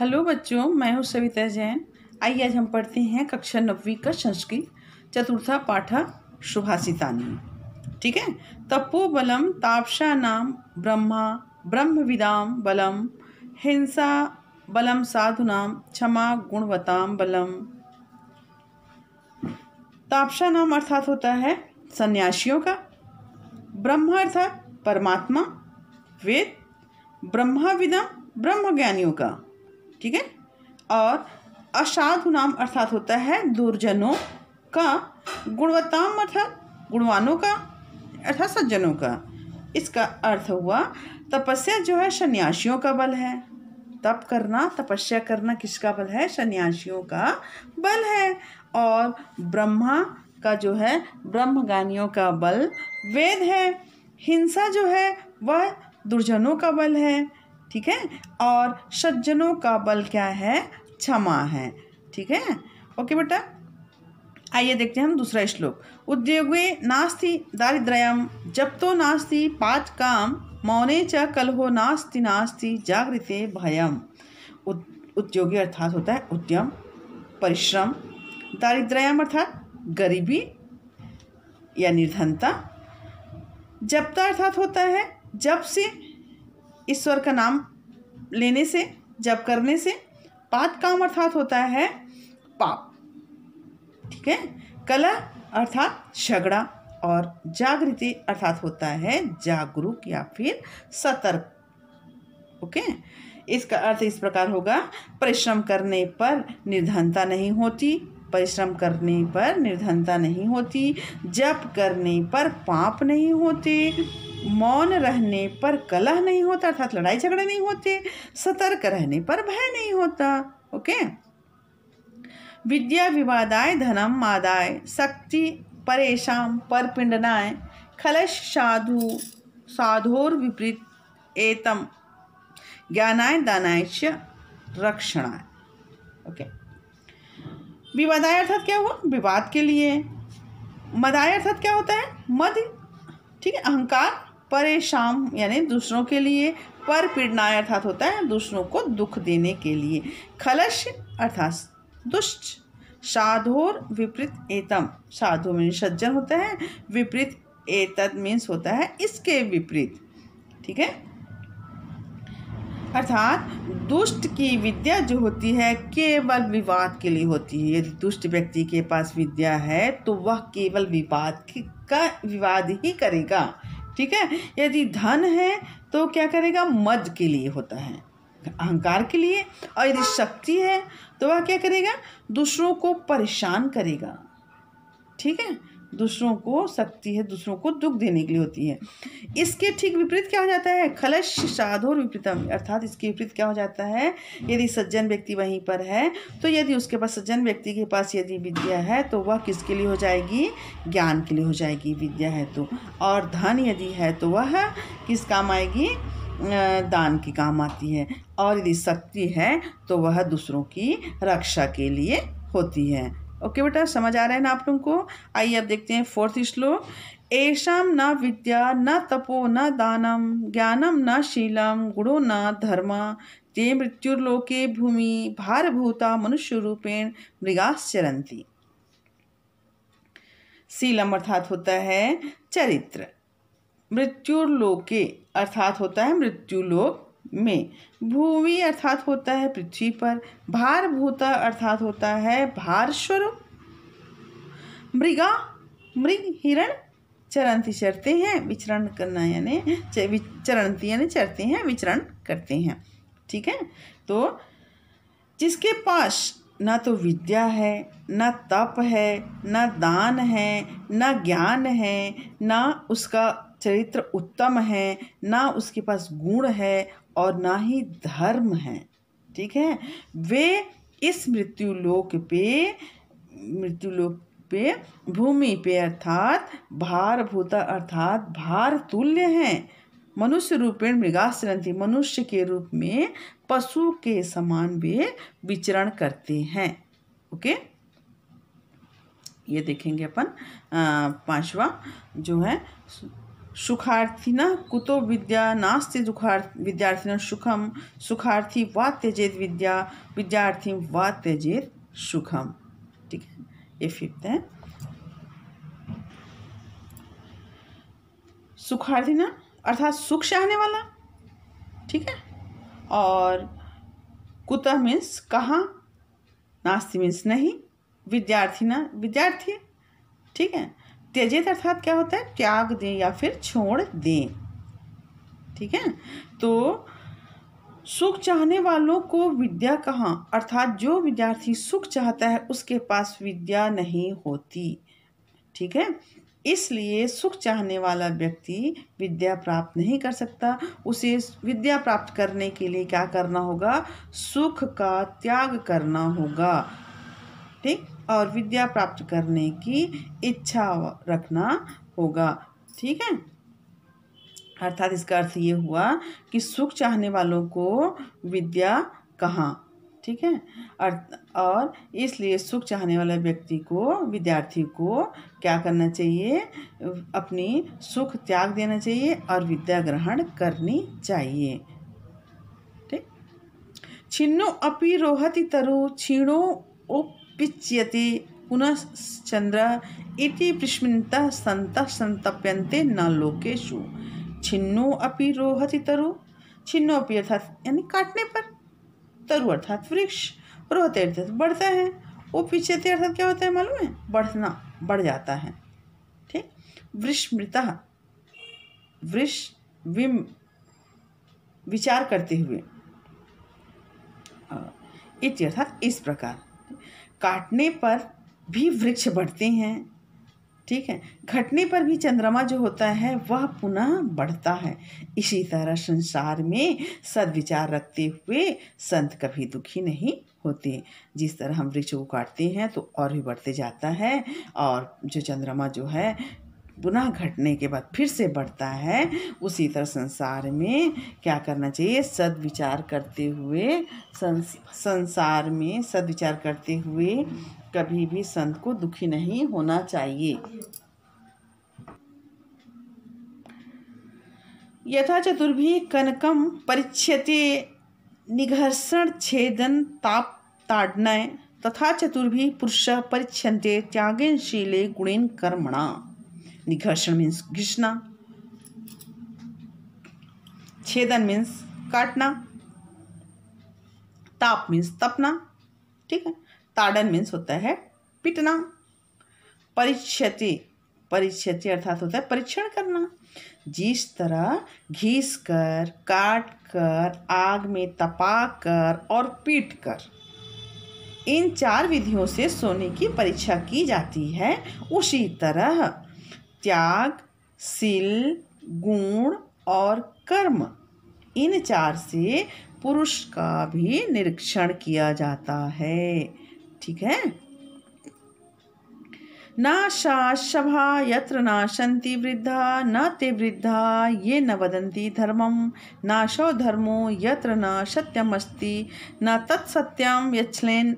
Hello बच्चों मैं हूँ सविता जैन आइए आज हम पढ़ते हैं कक्षा नब्बी का संस्कृत चतुर्था पाठा शुभाषितानी ठीक है बलम तापसा नाम ब्रह्मा ब्रह्म विदाम बलम हिंसा बलम साधुनाम क्षमा गुणवताम बलम तापसा नाम अर्थात होता है सन्यासियों का ब्रह्मा अर्थात परमात्मा वेद ब्रह्मा विदम ब्रह्म ज्ञानियों का ठीक है और असाधु नाम अर्थात होता है दुर्जनों का गुणवत्ताम अर्थात गुणवानों का अर्थात सज्जनों का इसका अर्थ हुआ तपस्या जो है सन्यासियों का बल है तप करना तपस्या करना किसका बल है सन्यासियों का बल है और ब्रह्मा का जो है ब्रह्मज्ञानियों का बल वेद है हिंसा जो है वह दुर्जनों का बल है ठीक है और सज्जनों का बल क्या है क्षमा है ठीक है ओके बेटा आइए देखते हैं हम दूसरा श्लोक उद्योगे नास्ति दारिद्र्यम जब तो नास्ति पाच काम मौने च कलहो नास्ति नास्ति जागृते भयम उद्योगी अर्थात होता है उद्यम परिश्रम दारिद्रयम अर्थात गरीबी या निर्धनता जब तो अर्थात होता है जब से ईश्वर का नाम लेने से जब करने से पात काम अर्थात होता है पाप ठीक है कला अर्थात झगड़ा और जागृति अर्थात होता है जागरूक या फिर सतर्क ओके इसका अर्थ इस प्रकार होगा परिश्रम करने पर निर्धनता नहीं होती परिश्रम करने पर निर्धनता नहीं होती जप करने पर पाप नहीं होते मौन रहने पर कलह नहीं होता अर्थात लड़ाई झगड़े नहीं होते सतर्क रहने पर भय नहीं होता ओके विद्या विवादाय धनम आदाय शक्ति परेशान पर पिंडनाय खलश साधु साधोर विपरीत एतम ज्ञानाय दानाय च रक्षणाय ओके okay. विवादाय अर्थात क्या हुआ विवाद के लिए मदाय अर्थात क्या होता है मद ठीक है अहंकार परेशान यानी दूसरों के लिए पर पीड़नाय अर्थात होता है दूसरों को दुख देने के लिए खलश अर्थात दुष्ट साधोर विपरीत एतम साधु में सज्जन होता है विपरीत एतद मीन्स होता है इसके विपरीत ठीक है अर्थात दुष्ट की विद्या जो होती है केवल विवाद के लिए होती है यदि दुष्ट व्यक्ति के पास विद्या है तो वह केवल विवाद का विवाद ही करेगा ठीक है यदि धन है तो क्या करेगा मद के लिए होता है अहंकार के लिए और यदि शक्ति है तो वह क्या करेगा दूसरों को परेशान करेगा ठीक है दूसरों को शक्ति है दूसरों को दुख देने के लिए होती है इसके ठीक विपरीत क्या हो जाता है खलश साधो विपरीतम अर्थात इसके विपरीत क्या हो जाता है यदि सज्जन व्यक्ति वहीं पर है तो यदि उसके पास सज्जन व्यक्ति के पास यदि विद्या है तो वह किसके लिए हो जाएगी ज्ञान के लिए हो जाएगी विद्या है तो और धन यदि है तो वह किस काम आएगी दान की काम आती है और यदि शक्ति है तो वह दूसरों की रक्षा के लिए होती है ओके बेटा समझ आ रहा है ना आप लोगों को आइए अब देखते हैं फोर्थ श्लोक ऐशाम न विद्या न तपो न दानम ज्ञानम न शीलम गुणो न धर्म ते मृत्युर्लोके भूमि भारभूता मनुष्य रूपेण मृगाश्चरती शीलम अर्थात होता है चरित्र मृत्युर्लोके अर्थात होता है मृत्युलोक में भूमि अर्थात होता है पृथ्वी पर भार भूता अर्थात होता है भार स्वरूप मृगा मृग हिरण चरंती चरते हैं विचरण करना यानी चरणती यानी चरते हैं विचरण करते हैं ठीक है तो जिसके पास ना तो विद्या है ना तप है ना दान है ना ज्ञान है ना उसका चरित्र उत्तम है ना उसके पास गुण है और ना ही धर्म है ठीक है वे इस मृत्युलोक पे मृत्युलोक पे भूमि पे अर्थात भूता अर्थात भार तुल्य हैं मनुष्य रूपेण मृगाश्रंथी मनुष्य के रूप में पशु के समान वे विचरण करते हैं ओके ये देखेंगे अपन पांचवा जो है सुखार्थिन कुतो विद्या नास्ति दुखार विद्यार्थिन सुखम सुखार्थी वा त्यजेत विद्या विद्यार्थी वा त्यजेत सुखम ठीक है ये फिफ्थ है सुखार्थिना अर्थात सुख चाहने वाला ठीक है और कुत मीन्स कहाँ नास्ति मीन्स नहीं विद्यार्थी ना विद्यार्थी ठीक है त्यजित अर्थात क्या होता है त्याग दें या फिर छोड़ दें ठीक है तो सुख चाहने वालों को विद्या कहाँ अर्थात जो विद्यार्थी सुख चाहता है उसके पास विद्या नहीं होती ठीक है इसलिए सुख चाहने वाला व्यक्ति विद्या प्राप्त नहीं कर सकता उसे विद्या प्राप्त करने के लिए क्या करना होगा सुख का त्याग करना होगा ठीक और विद्या प्राप्त करने की इच्छा रखना होगा ठीक है अर्थात इसका अर्थ ये हुआ कि सुख चाहने वालों को विद्या कहाँ ठीक है और इसलिए सुख चाहने वाले व्यक्ति को विद्यार्थी को क्या करना चाहिए अपनी सुख त्याग देना चाहिए और विद्या ग्रहण करनी चाहिए ठीक छिन्नो अपि रोहति तरु छीणो उप पिच्यते पुनश्चंद्र इति पृष्मिन्तः संत सन्तप्यन्ते न लोकेशु छिन्नो अपि रोहति तरु छिन्नो अपि अर्थात यानी काटने पर तरु अर्थात वृक्ष रोहते अर्थात बढ़ता है वो पिच्यति अर्थात क्या होता है मालूम है बढ़ना बढ़ जाता है ठीक वृष्मृता वृष विम विचार करते हुए इत्यर्थात अर्थात इस प्रकार काटने पर भी वृक्ष बढ़ते हैं ठीक है घटने पर भी चंद्रमा जो होता है वह पुनः बढ़ता है इसी तरह संसार में सदविचार रखते हुए संत कभी दुखी नहीं होते जिस तरह हम वृक्ष को काटते हैं तो और भी बढ़ते जाता है और जो चंद्रमा जो है पुनः घटने के बाद फिर से बढ़ता है उसी तरह संसार में क्या करना चाहिए सदविचार करते हुए संस, संसार में सदविचार करते हुए कभी भी संत को दुखी नहीं होना चाहिए यथा चतुर्भि कनकम परिच्छते निघर्षण छेदन ताप ताड़नय तथा चतुर्भि पुरुष परिच्छन्ते त्यागेन शीले गुणेन कर्मणा निकर्षण मीन्स घिसना छेदन मीन्स काटना ताप मीन्स तपना ठीक है ताड़न मीन्स होता है पिटना परिच्छति परिच्छति अर्थात होता है परीक्षण करना जिस तरह घिस कर काट कर आग में तपा कर और पीट कर इन चार विधियों से सोने की परीक्षा की जाती है उसी तरह त्याग सिल गुण और कर्म इन चार से पुरुष का भी निरीक्षण किया जाता है ठीक है नाशा शभा यत्र नाशन्ति वृद्धा न ते वृद्धा ये न वदन्ति धर्मं नाशो धर्मो यत्र न सत्यमस्ति न तत्सत्यम यच्छ्लेन्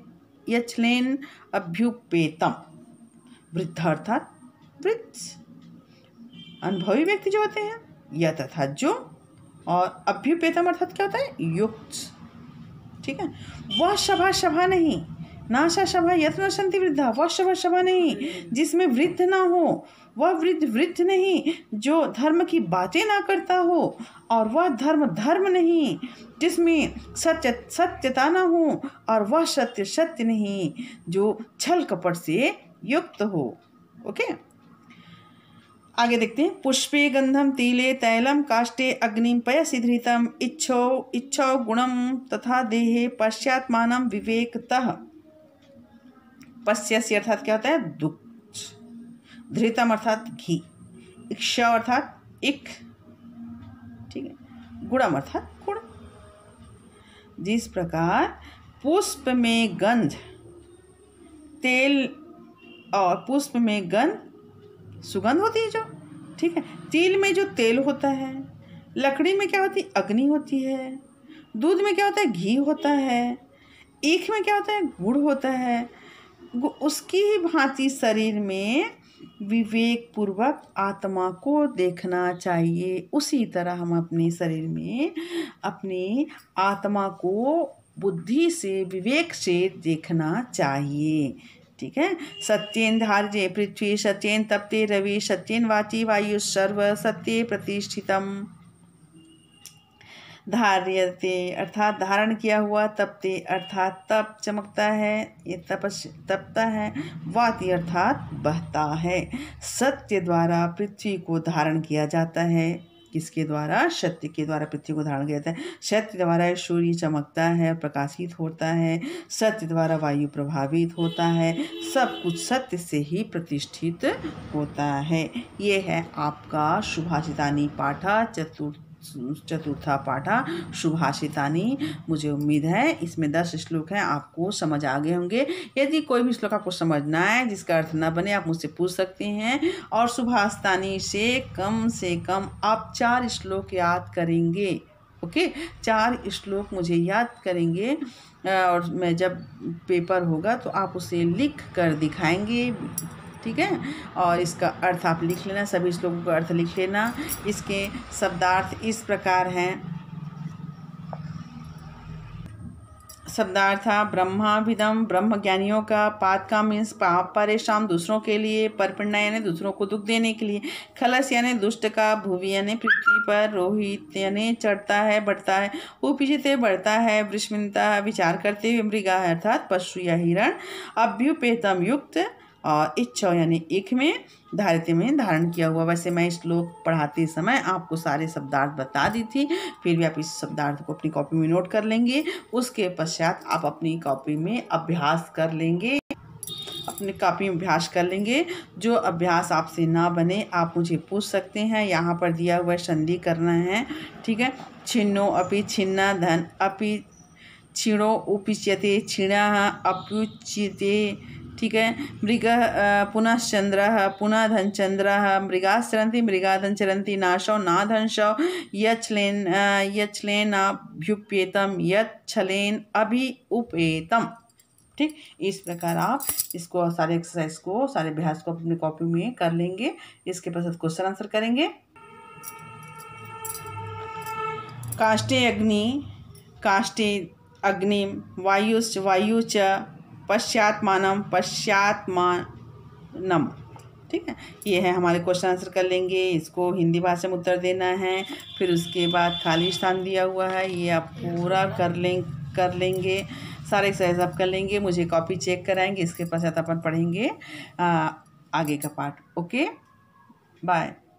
यच्छ्लेन् अभ्युपेतम वृद्धा अर्थात वृद्ध अनुभवी व्यक्ति जो होते हैं या तथा जो और अभ्युपेतम अर्थात क्या होता है युक्त ठीक है वह सभा सभा नहीं नाशा सभा यत्न संति वृद्धा वह सभा सभा नहीं जिसमें वृद्ध ना हो वह वृद्ध वृद्ध नहीं जो धर्म की बातें ना करता हो और वह धर्म धर्म नहीं जिसमें सत्य सत्यता ना हो और वह सत्य सत्य नहीं जो छल कपट से युक्त हो ओके okay? आगे देखते हैं पुष्पे गंधम तीले तैलम काष्टे अग्निम पयसिधृतम इच्छो इच्छो गुणम तथा देहे पश्चात्मान विवेकतः पश्यसी अर्थात क्या होता है दुख धृतम अर्थात घी इच्छा अर्थात इक ठीक है गुणम अर्थात गुण जिस प्रकार पुष्प में गंध तेल और पुष्प में गंध सुगंध होती है जो ठीक है तिल में जो तेल होता है लकड़ी में क्या होती अग्नि होती है दूध में क्या होता है घी होता है ईख में क्या होता है गुड़ होता है उसकी ही भांति शरीर में विवेक पूर्वक आत्मा को देखना चाहिए उसी तरह हम अपने शरीर में अपनी आत्मा को बुद्धि से विवेक से देखना चाहिए ठीक है सत्येन धार्जे पृथ्वी सत्येन तप्ते रवि सत्येन वाची वायु सर्व सत्य प्रतिष्ठितम धार्यते अर्थात धारण किया हुआ तपते अर्थात तप चमकता है ये तपस तपता है वाति अर्थात बहता है सत्य द्वारा पृथ्वी को धारण किया जाता है किसके द्वारा सत्य के द्वारा पृथ्वी को धारण किया जाता है सत्य द्वारा सूर्य चमकता है प्रकाशित होता है सत्य द्वारा वायु प्रभावित होता है सब कुछ सत्य से ही प्रतिष्ठित होता है ये है आपका शुभाचितानी पाठा चतुर्थ चतुर्था पाठा शुभाषितानी मुझे उम्मीद है इसमें दस श्लोक हैं आपको समझ आ गए होंगे यदि कोई भी श्लोक आपको समझना है जिसका अर्थ ना बने आप मुझसे पूछ सकते हैं और सुभाषितानी से कम से कम आप चार श्लोक याद करेंगे ओके चार श्लोक मुझे याद करेंगे और मैं जब पेपर होगा तो आप उसे लिख कर दिखाएंगे ठीक है और इसका अर्थ आप लिख लेना सभी श्लोकों का अर्थ लिख लेना इसके शब्दार्थ इस प्रकार हैं शब्दार्थ ब्रह्माभिदम ब्रह्म ज्ञानियों का पात का मीन्स पाप परेशान दूसरों के लिए परपणा यानी दूसरों को दुख देने के लिए खलस यानी दुष्ट का भूवि यानी पृथ्वी पर रोहित यानी चढ़ता है बढ़ता है उपीजिते बढ़ता है वृष्मिनता विचार करते हुए मृगा अर्थात पशु या हिरण अभ्युपेतम युक्त इच्छ यानी एक में धारित में धारण किया हुआ वैसे मैं श्लोक पढ़ाते समय आपको सारे शब्दार्थ बता दी थी फिर भी आप इस शब्दार्थ को अपनी कॉपी में नोट कर लेंगे उसके पश्चात आप अपनी कॉपी में अभ्यास कर लेंगे अपने कापी में अभ्यास कर लेंगे जो अभ्यास आपसे ना बने आप मुझे पूछ सकते हैं यहाँ पर दिया हुआ संधि करना है ठीक है छिन्नो अपि छिन्ना धन अपि छिणो उपिचते छिणा अपुचित ठीक है मृग पुनश्चंद्र पुनः धनचंद्र मृगाश्चरती मृगाधनचरती नाशौ नाधंशौ यछलेन यच्छलेनाभ्युप्येतम यछलेन अभि उपेतम ठीक इस प्रकार आप इसको सारे एक्सरसाइज को सारे अभ्यास को अपनी कॉपी में कर लेंगे इसके पश्चात क्वेश्चन आंसर करेंगे काष्ठे अग्नि काष्ठे अग्निम वायु वायु च पश्चात्मानम पश्चात्मानम ठीक है ये है हमारे क्वेश्चन आंसर कर लेंगे इसको हिंदी भाषा में उत्तर देना है फिर उसके बाद खाली स्थान दिया हुआ है ये आप पूरा कर लें कर लेंगे सारे एक्सरसाइज आप कर लेंगे मुझे कॉपी चेक कराएंगे इसके पश्चात अपन पढ़ेंगे आ, आगे का पार्ट ओके बाय